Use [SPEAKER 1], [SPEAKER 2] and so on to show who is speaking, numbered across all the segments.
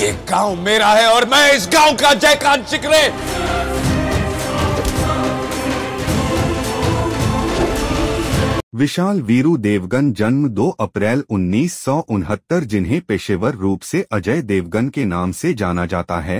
[SPEAKER 1] ये गांव मेरा है और मैं इस गांव का जयकांत शिकरे विशाल वीरू देवगन जन्म 2 अप्रैल उन्नीस जिन्हें पेशेवर रूप से अजय देवगन के नाम से जाना जाता है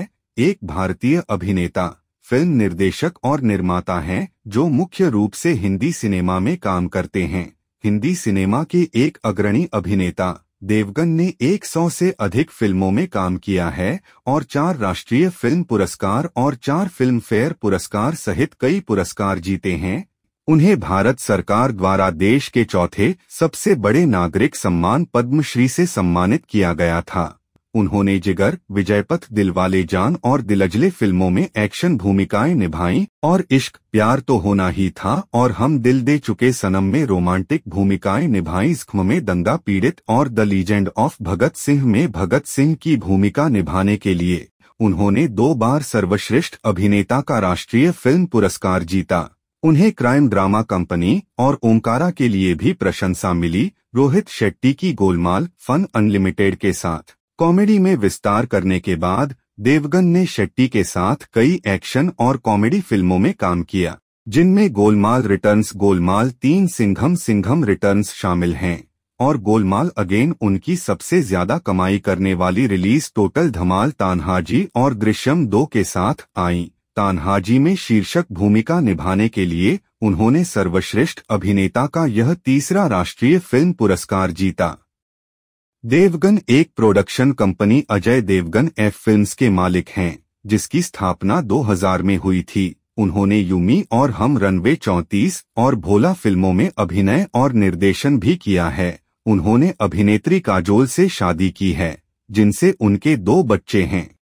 [SPEAKER 1] एक भारतीय अभिनेता फिल्म निर्देशक और निर्माता हैं जो मुख्य रूप से हिंदी सिनेमा में काम करते हैं हिंदी सिनेमा के एक अग्रणी अभिनेता देवगन ने 100 से अधिक फिल्मों में काम किया है और चार राष्ट्रीय फिल्म पुरस्कार और चार फिल्म फेयर पुरस्कार सहित कई पुरस्कार जीते हैं उन्हें भारत सरकार द्वारा देश के चौथे सबसे बड़े नागरिक सम्मान पद्मश्री से सम्मानित किया गया था उन्होंने जिगर विजयपथ दिलवाले जान और दिलजले फिल्मों में एक्शन भूमिकाएं निभाई और इश्क प्यार तो होना ही था और हम दिल दे चुके सनम में रोमांटिक भूमिकाएं निभाई स्खम में दंगा पीड़ित और the legend of Bhagat Singh में भगत सिंह की भूमिका निभाने के लिए उन्होंने दो बार सर्वश्रेष्ठ अभिनेता का राष्ट्रीय फिल्म पुरस्कार जीता उन्हें क्राइम ड्रामा कंपनी और ओमकारा के लिए भी प्रशंसा मिली रोहित शेट्टी की गोलमाल फन अनलिमिटेड के साथ कॉमेडी में विस्तार करने के बाद देवगन ने शेट्टी के साथ कई एक्शन और कॉमेडी फिल्मों में काम किया जिनमें गोलमाल रिटर्न्स गोलमाल तीन सिंघम सिंघम रिटर्न्स शामिल हैं और गोलमाल अगेन उनकी सबसे ज्यादा कमाई करने वाली रिलीज टोटल धमाल तानहाजी और दृश्यम दो के साथ आई तानहाजी में शीर्षक भूमिका निभाने के लिए उन्होंने सर्वश्रेष्ठ अभिनेता का यह तीसरा राष्ट्रीय फिल्म पुरस्कार जीता देवगन एक production company Ajay Devgn F films के मालिक हैं जिसकी स्थापना 2000 में हुई थी उन्होंने यूमी और हम रनवे चौतीस और भोला फिल्मों में अभिनय और निर्देशन भी किया है उन्होंने अभिनेत्री काजोल से शादी की है जिनसे उनके दो बच्चे हैं